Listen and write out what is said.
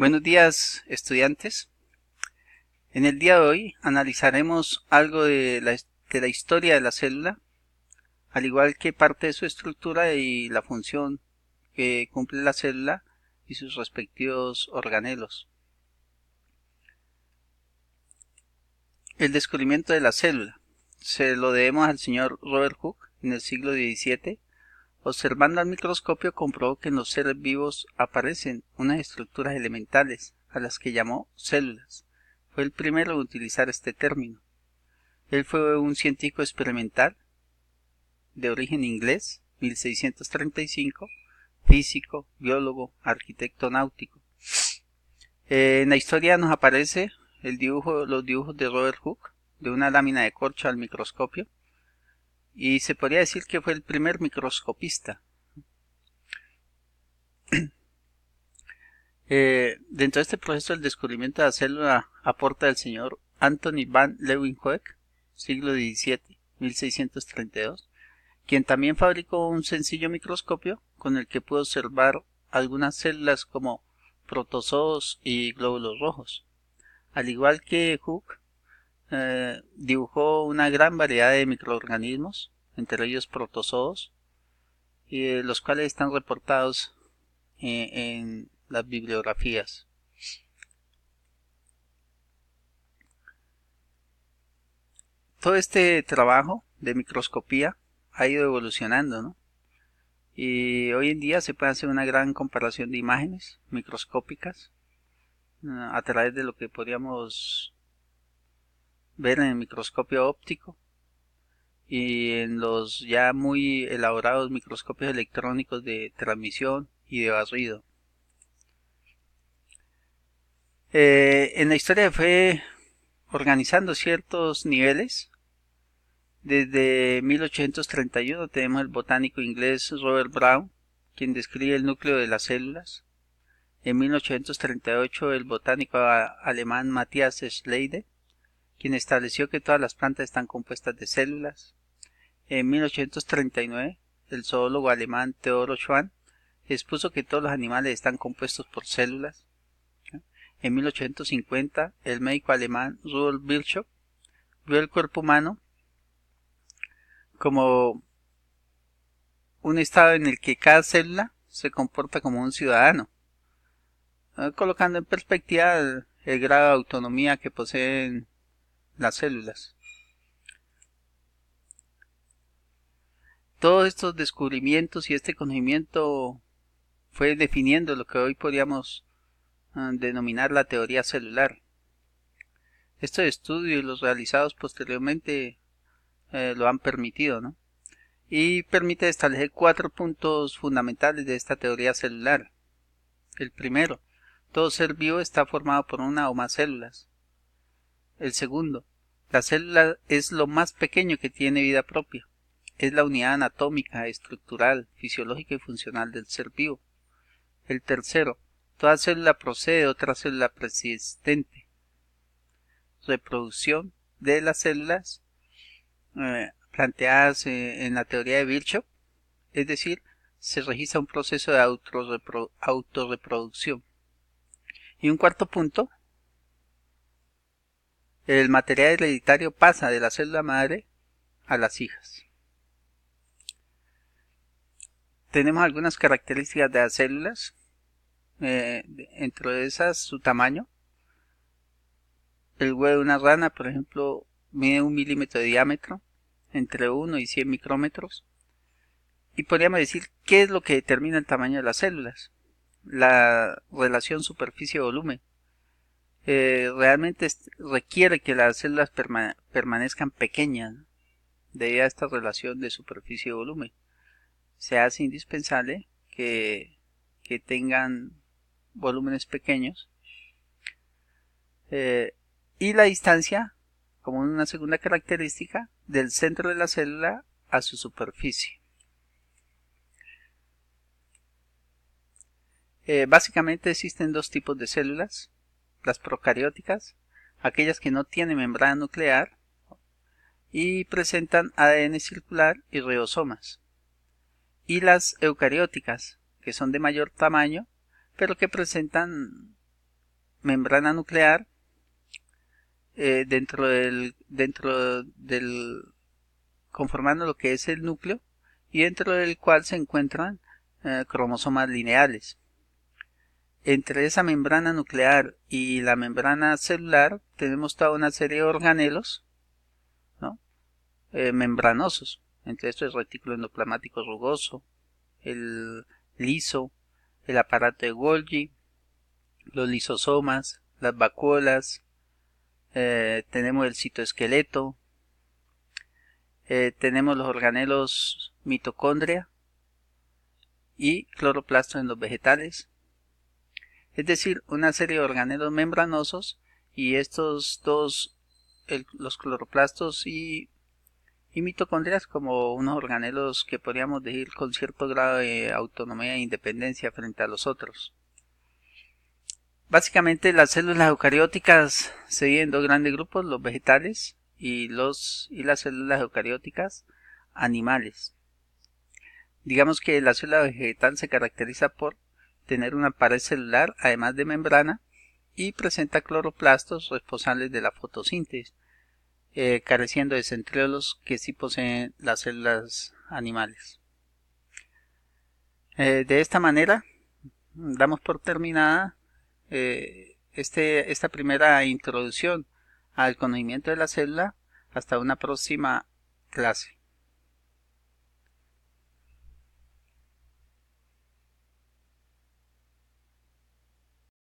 Buenos días estudiantes. En el día de hoy analizaremos algo de la, historia de la célula, al igual que parte de su estructura y la función que cumple la célula y sus respectivos organelos. El descubrimiento de la célula se lo debemos al señor Robert Hooke en el siglo XVII Observando al microscopio comprobó que en los seres vivos aparecen unas estructuras elementales, a las que llamó células. Fue el primero en utilizar este término. Él fue un científico experimental de origen inglés, 1635, físico, biólogo, arquitecto náutico. en la historia nos aparece el dibujo, los dibujos de Robert Hooke, de una lámina de corcho al microscopio, y se podría decir que fue el primer microscopista. Eh, dentro de este proceso el descubrimiento de la célula aporta el señor Anthony van Leeuwenhoek, siglo XVII, 1632, quien también fabricó un sencillo microscopio con el que pudo observar algunas células como protozoos y glóbulos rojos. Al igual que Hooke, eh, dibujó una gran variedad de microorganismos, entre ellos protozoos, y eh, los cuales están reportados en, eh, en las bibliografías. Todo este trabajo de microscopía ha ido evolucionando, ¿no? Y hoy en día se puede hacer una gran comparación de imágenes microscópicas a través de lo que podríamos ver en el microscopio óptico y en los ya muy elaborados microscopios electrónicos de transmisión y de barrido. Eh, en la historia fue organizando ciertos niveles. Desde 1831 tenemos el botánico inglés Robert Brown, quien describe el núcleo de las células. En 1838 el botánico alemán Matthias Schleide quien estableció que todas las plantas están compuestas de células. En 1839, el zoólogo alemán Theodor Schwann expuso que todos los animales están compuestos por células. En 1850, el médico alemán Rudolf Virchow vio el cuerpo humano como un estado en el que cada célula se comporta como un ciudadano, colocando en perspectiva el, el grado de autonomía que poseen las células. Todos estos descubrimientos y este conocimiento fue definiendo lo que hoy podríamos ah, denominar la teoría celular. Estos estudios y los realizados posteriormente eh, lo han permitido, ¿no? Y permite establecer cuatro puntos fundamentales de esta teoría celular. El primero, todo ser vivo está formado por una o más células. El segundo, la célula es lo más pequeño que tiene vida propia. Es la unidad anatómica, estructural, fisiológica y funcional del ser vivo. El tercero, toda célula procede de otra célula persistente. Reproducción de las células eh, planteadas eh, en la teoría de Virchow, es decir, se registra un proceso de autorreproducción. Y un cuarto punto, el material hereditario pasa de la célula madre a las hijas. Tenemos algunas características de las células, eh, entre esas su tamaño. El huevo de una rana, por ejemplo, mide un milímetro de diámetro, entre 1 y 100 micrómetros. Y podríamos decir qué es lo que determina el tamaño de las células. La relación superficie-volumen eh, realmente requiere que las células permanezcan pequeñas debido a esta relación de superficie y volumen. Se hace indispensable que, tengan volúmenes pequeños eh, y la distancia como una segunda característica del centro de la célula a su superficie. Eh, básicamente existen dos tipos de células, las procarióticas, aquellas que no tienen membrana nuclear y presentan ADN circular y ribosomas, y las eucarióticas, que son de mayor tamaño, pero que presentan membrana nuclear eh, dentro del dentro del conformando lo que es el núcleo y dentro del cual se encuentran eh, cromosomas lineales entre esa membrana nuclear y la membrana celular tenemos toda una serie de organelos ¿no? Eh, membranosos. Entre esto el retículo endoplasmático rugoso, el liso, el aparato de Golgi, los lisosomas, las vacuolas, eh, tenemos el citoesqueleto, eh, tenemos los organelos mitocondria y cloroplasto en los vegetales, es decir, una serie de organelos membranosos y estos dos, los cloroplastos y, mitocondrias, como unos organelos que podríamos decir con cierto grado de autonomía e independencia frente a los otros. Básicamente las células eucarióticas se dividen en dos grandes grupos, los vegetales y, los, y las células eucarióticas animales. Digamos que la célula vegetal se caracteriza por tener una pared celular además de membrana y presenta cloroplastos responsables de la fotosíntesis, eh, careciendo de centriolos que sí poseen las células animales. Eh, de esta manera, damos por terminada eh, este, esta primera introducción al conocimiento de la célula. Hasta una próxima clase.